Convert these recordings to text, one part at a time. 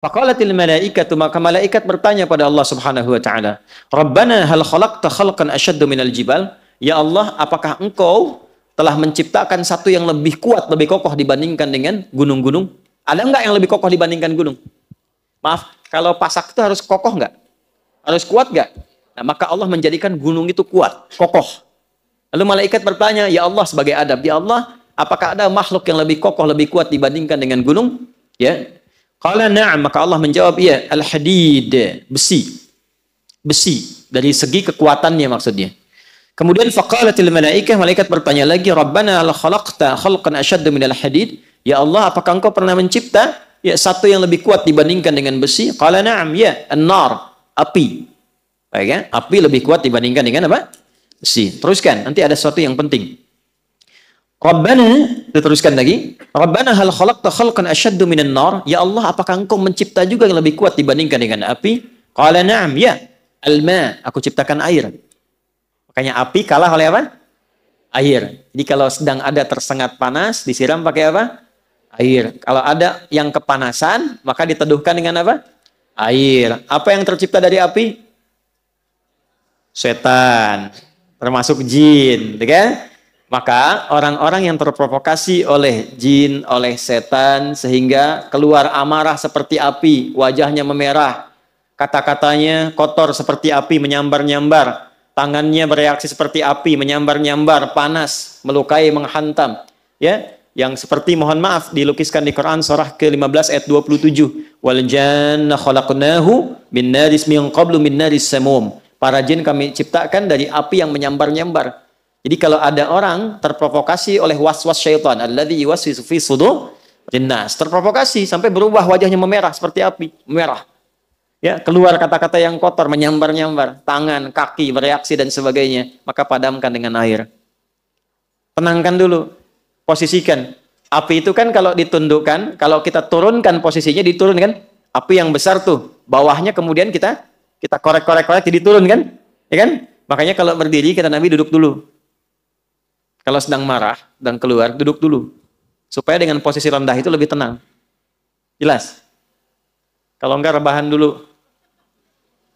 Faqalatil malaikatu maka malaikat bertanya pada Allah Subhanahu wa taala, "Rabbana hal khalaqta khalqan ashaddu minal jibal?" Ya Allah, apakah engkau telah menciptakan satu yang lebih kuat, lebih kokoh dibandingkan dengan gunung-gunung? Ada enggak yang lebih kokoh dibandingkan gunung? Maaf, kalau pasak itu harus kokoh enggak? Harus kuat enggak? Nah, maka Allah menjadikan gunung itu kuat, kokoh. Lalu malaikat bertanya, "Ya Allah, sebagai adab, ya Allah, apakah ada makhluk yang lebih kokoh, lebih kuat dibandingkan dengan gunung?" Ya, Qala na'am, maka Allah menjawab, iya, al-hadid, besi. Besi, dari segi kekuatannya maksudnya. Kemudian faqalatil malaikah, malaikat bertanya lagi, Rabbana al khalaqta khalqan ashaddu minal hadid. Ya Allah, apakah engkau pernah mencipta ya satu yang lebih kuat dibandingkan dengan besi? Qala na'am, ya, an-nar, api. Baik ya, api lebih kuat dibandingkan dengan apa? Besi. Teruskan, nanti ada sesuatu yang penting. Rabbana, diteruskan lagi. Rabbana hal khalaqta khalqan asyaddu minan nar? Ya Allah, apakah engkau mencipta juga yang lebih kuat dibandingkan dengan api? Qala na'am, ya. Alma, aku ciptakan air. Makanya api kalah oleh apa? Air. Jadi kalau sedang ada tersengat panas, disiram pakai apa? Air. Kalau ada yang kepanasan, maka diteduhkan dengan apa? Air. Apa yang tercipta dari api? Setan. Termasuk jin, gitu kan? Maka orang-orang yang terprovokasi oleh jin, oleh setan sehingga keluar amarah seperti api, wajahnya memerah, kata-katanya kotor seperti api menyambar-nyambar, tangannya bereaksi seperti api menyambar-nyambar, panas, melukai, menghantam, ya. Yang seperti mohon maaf dilukiskan di Quran surah ke-15 ayat 27. Wal janna khalaqnahu min naris min qablu min naris samum. Para jin kami ciptakan dari api yang menyambar-nyambar. Jadi kalau ada orang terprovokasi oleh was-was syaitan, alladzi yuwaswisu fi sudur jinnas, terprovokasi sampai berubah wajahnya memerah seperti api, merah. Ya, keluar kata-kata yang kotor, menyambar-nyambar, tangan, kaki bereaksi dan sebagainya, maka padamkan dengan air. Tenangkan dulu, posisikan. Api itu kan kalau ditundukkan, kalau kita turunkan posisinya diturunkan, api yang besar tuh, bawahnya kemudian kita kita korek-korek-korek jadi turun kan? Ya kan? Makanya kalau berdiri kita Nabi duduk dulu, kalau sedang marah dan keluar, duduk dulu. Supaya dengan posisi rendah itu lebih tenang. Jelas? Kalau enggak rebahan dulu.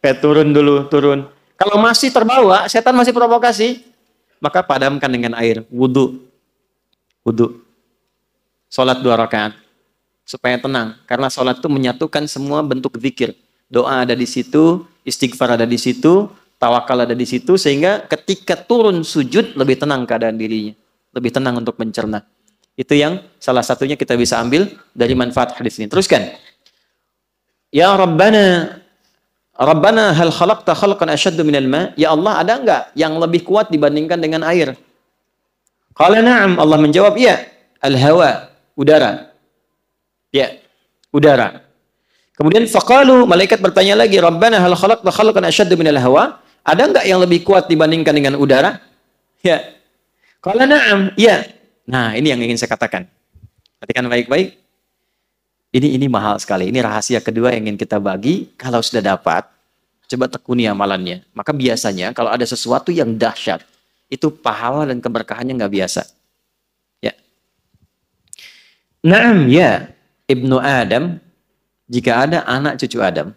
Kayak turun dulu, turun. Kalau masih terbawa, setan masih provokasi, maka padamkan dengan air. Wudhu. Wudhu. Sholat dua rakaat. Supaya tenang. Karena sholat itu menyatukan semua bentuk zikir. Doa ada di situ, istighfar ada di situ, tawakal ada di situ, sehingga ketika ketika turun sujud lebih tenang keadaan dirinya, lebih tenang untuk mencerna. Itu yang salah satunya kita bisa ambil dari manfaat hadis ini. Teruskan. Ya Rabbana Rabbana hal khalaqta khalqan asyaddu minal ma? Ya Allah, ada enggak yang lebih kuat dibandingkan dengan air? Qala na'am. Allah menjawab, iya. Al-hawa, udara. Ya, udara. Kemudian faqalu, malaikat bertanya lagi, Rabbana hal khalaqta khalqan asyaddu minal hawa? Ada nggak yang lebih kuat dibandingkan dengan udara? Ya. Kalau naam, ya. Nah, ini yang ingin saya katakan. Perhatikan baik-baik. Ini ini mahal sekali. Ini rahasia kedua yang ingin kita bagi. Kalau sudah dapat, coba tekuni amalannya. Maka biasanya kalau ada sesuatu yang dahsyat, itu pahala dan keberkahannya nggak biasa. Ya. Naam, ya. Ibnu Adam, jika ada anak cucu Adam,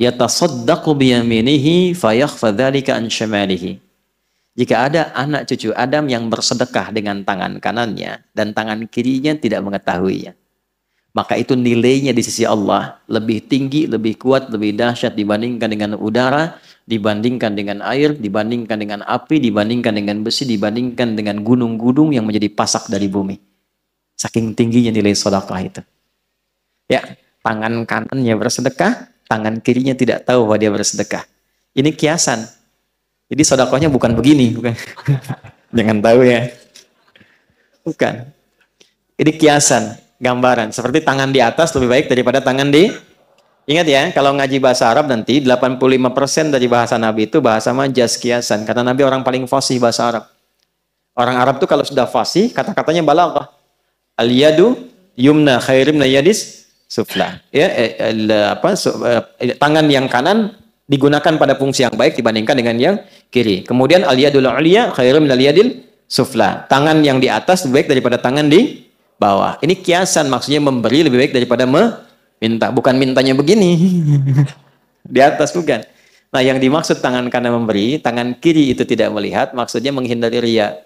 yatasaddaqu biyaminihi fayakhfa dzalika an syamalihi. Jika ada anak cucu Adam yang bersedekah dengan tangan kanannya dan tangan kirinya tidak mengetahuinya, maka itu nilainya di sisi Allah lebih tinggi, lebih kuat, lebih dahsyat dibandingkan dengan udara, dibandingkan dengan air, dibandingkan dengan api, dibandingkan dengan besi, dibandingkan dengan gunung-gunung yang menjadi pasak dari bumi. Saking tingginya nilai sedekah itu. Ya, tangan kanannya bersedekah, tangan kirinya tidak tahu bahwa dia bersedekah. Ini kiasan. Jadi sodakohnya bukan begini, bukan. Jangan tahu ya. Bukan. Ini kiasan, gambaran. Seperti tangan di atas lebih baik daripada tangan di Ingat ya, kalau ngaji bahasa Arab nanti 85% dari bahasa Nabi itu bahasa majas kiasan. Karena Nabi orang paling fasih bahasa Arab. Orang Arab tuh kalau sudah fasih, kata-katanya balaghah. Al-yadu yumna khairim na yadis sufla. Ya, eh, el, eh, apa su, eh, eh, tangan yang kanan digunakan pada fungsi yang baik dibandingkan dengan yang kiri. Kemudian aliyadul aliyah khairum aliyadil sufla. Tangan yang di atas lebih baik daripada tangan di bawah. Ini kiasan maksudnya memberi lebih baik daripada meminta. Bukan mintanya begini. di atas bukan. Nah, yang dimaksud tangan kanan memberi, tangan kiri itu tidak melihat, maksudnya menghindari ria.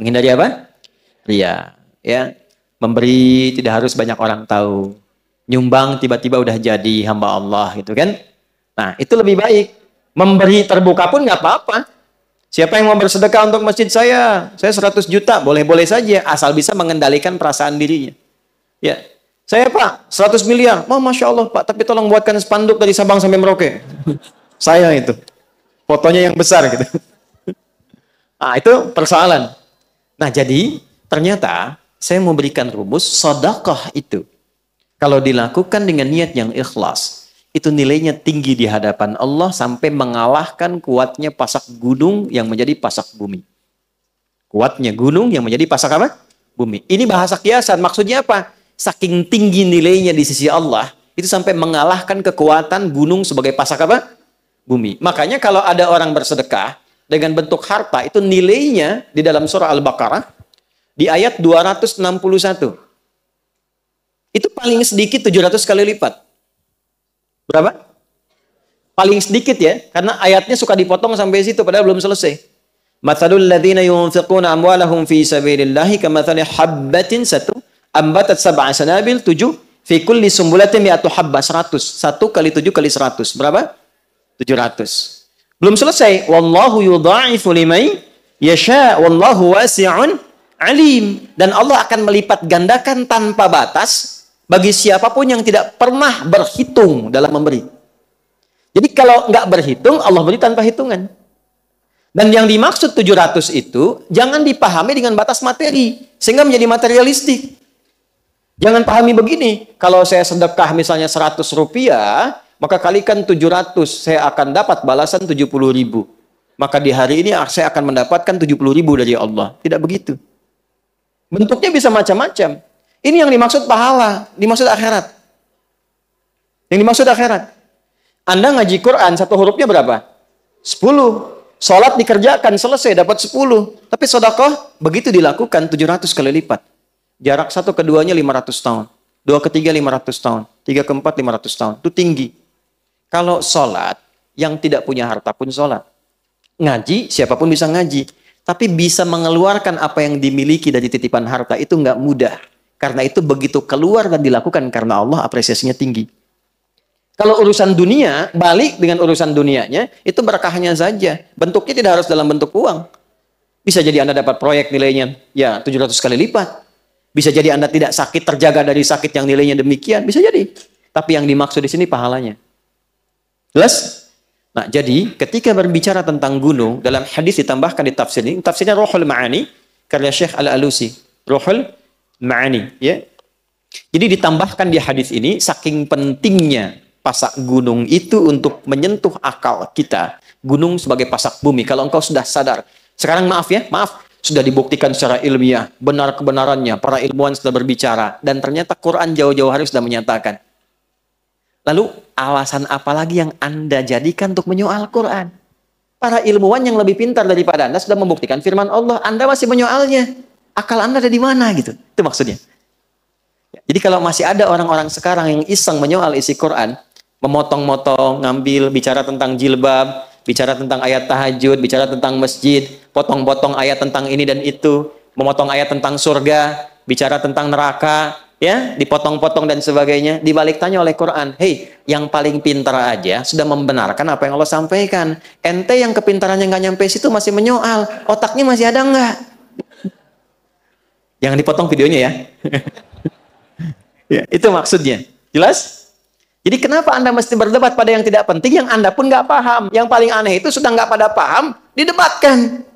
Menghindari apa? Ria. Ya, memberi tidak harus banyak orang tahu nyumbang tiba-tiba udah jadi hamba Allah gitu kan nah itu lebih baik memberi terbuka pun nggak apa-apa siapa yang mau bersedekah untuk masjid saya saya 100 juta boleh-boleh saja asal bisa mengendalikan perasaan dirinya ya saya pak 100 miliar oh, masya Allah pak tapi tolong buatkan spanduk dari Sabang sampai Merauke saya itu fotonya yang besar gitu nah itu persoalan nah jadi ternyata saya mau berikan rumus sodakah itu kalau dilakukan dengan niat yang ikhlas itu nilainya tinggi di hadapan Allah sampai mengalahkan kuatnya pasak gunung yang menjadi pasak bumi. Kuatnya gunung yang menjadi pasak apa? Bumi. Ini bahasa kiasan. Maksudnya apa? Saking tinggi nilainya di sisi Allah, itu sampai mengalahkan kekuatan gunung sebagai pasak apa? Bumi. Makanya kalau ada orang bersedekah dengan bentuk harta, itu nilainya di dalam surah Al-Baqarah di ayat 261. Itu paling sedikit 700 kali lipat. Berapa? Paling sedikit ya, karena ayatnya suka dipotong sampai situ padahal belum selesai. Matsalul ladzina yunfiquna amwalahum fi sabilillahi kamathali habbatin satu ambatat sab'a sanabil tujuh fi kulli sumbulatin mi'atu habba seratus. Satu kali tujuh kali seratus. Berapa? Tujuh ratus. Belum selesai. Wallahu yudha'ifu limai yasha' wallahu wasi'un alim dan Allah akan melipat gandakan tanpa batas bagi siapapun yang tidak pernah berhitung dalam memberi. Jadi kalau nggak berhitung, Allah beri tanpa hitungan. Dan yang dimaksud 700 itu jangan dipahami dengan batas materi sehingga menjadi materialistik. Jangan pahami begini, kalau saya sedekah misalnya 100 rupiah, maka kalikan 700, saya akan dapat balasan 70 ribu. Maka di hari ini ah, saya akan mendapatkan 70 ribu dari Allah. Tidak begitu. Bentuknya bisa macam-macam. Ini yang dimaksud pahala, dimaksud akhirat. Yang dimaksud akhirat. Anda ngaji Quran, satu hurufnya berapa? Sepuluh. Sholat dikerjakan, selesai, dapat sepuluh. Tapi sodakoh, begitu dilakukan tujuh ratus kali lipat. Jarak satu keduanya lima ratus tahun. Dua ketiga lima ratus tahun. Tiga keempat lima ratus tahun. Itu tinggi. Kalau sholat, yang tidak punya harta pun sholat. Ngaji, siapapun bisa ngaji. Tapi bisa mengeluarkan apa yang dimiliki dari titipan harta itu nggak mudah. Karena itu begitu keluar dan dilakukan karena Allah apresiasinya tinggi. Kalau urusan dunia, balik dengan urusan dunianya, itu berkahnya saja. Bentuknya tidak harus dalam bentuk uang. Bisa jadi Anda dapat proyek nilainya, ya 700 kali lipat. Bisa jadi Anda tidak sakit, terjaga dari sakit yang nilainya demikian. Bisa jadi. Tapi yang dimaksud di sini pahalanya. Jelas? Nah, jadi ketika berbicara tentang gunung dalam hadis ditambahkan di tafsir ini, tafsirnya Ruhul Ma'ani karya Syekh Al-Alusi. Ruhul Ma'ani, ya. Jadi ditambahkan di hadis ini saking pentingnya pasak gunung itu untuk menyentuh akal kita. Gunung sebagai pasak bumi. Kalau engkau sudah sadar, sekarang maaf ya, maaf, sudah dibuktikan secara ilmiah, benar kebenarannya, para ilmuwan sudah berbicara dan ternyata Quran jauh-jauh hari sudah menyatakan. Lalu alasan apa lagi yang Anda jadikan untuk menyoal Quran? Para ilmuwan yang lebih pintar daripada Anda sudah membuktikan firman Allah, Anda masih menyoalnya. Akal Anda ada di mana gitu. Itu maksudnya. Jadi kalau masih ada orang-orang sekarang yang iseng menyoal isi Quran, memotong-motong, ngambil, bicara tentang jilbab, bicara tentang ayat tahajud, bicara tentang masjid, potong-potong ayat tentang ini dan itu, memotong ayat tentang surga, bicara tentang neraka, ya dipotong-potong dan sebagainya dibalik tanya oleh Quran hei yang paling pintar aja sudah membenarkan apa yang Allah sampaikan ente yang kepintarannya nggak nyampe situ masih menyoal otaknya masih ada nggak yang dipotong videonya ya ya itu maksudnya jelas jadi kenapa anda mesti berdebat pada yang tidak penting yang anda pun nggak paham yang paling aneh itu sudah nggak pada paham didebatkan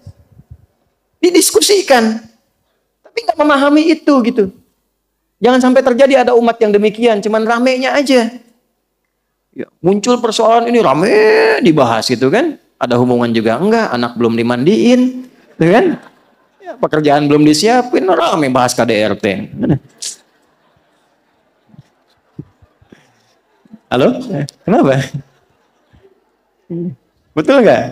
didiskusikan tapi nggak memahami itu gitu Jangan sampai terjadi ada umat yang demikian, cuman ramenya aja. Ya, muncul persoalan ini rame dibahas gitu kan. Ada hubungan juga enggak, anak belum dimandiin, gitu kan? Ya, pekerjaan belum disiapin, rame bahas KDRT. Halo? Kenapa? Betul nggak?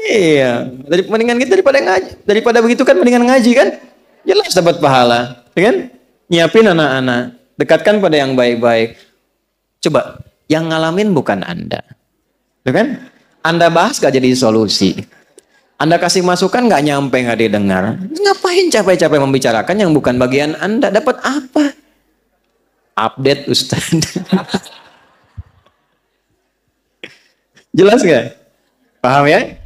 Iya. Dari, mendingan gitu daripada ngaji, daripada begitu kan mendingan ngaji kan? Jelas dapat pahala, ya kan? nyiapin anak-anak, dekatkan pada yang baik-baik. Coba, yang ngalamin bukan Anda. Tuh ya kan? Anda bahas gak jadi solusi. Anda kasih masukan gak nyampe gak didengar. Ngapain capek-capek membicarakan yang bukan bagian Anda? Dapat apa? Update Ustaz. Jelas gak? Paham ya?